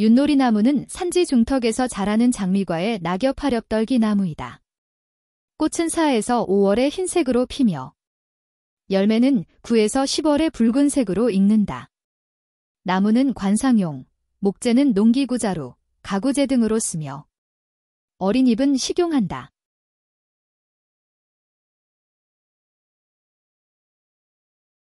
윷놀이나무는 산지 중턱에서 자라는 장미과의 낙엽 화렵떨기 나무이다. 꽃은 4에서 5월에 흰색으로 피며 열매는 9에서 10월에 붉은색으로 익는다. 나무는 관상용, 목재는 농기구자로 가구재 등으로 쓰며 어린 잎은 식용한다.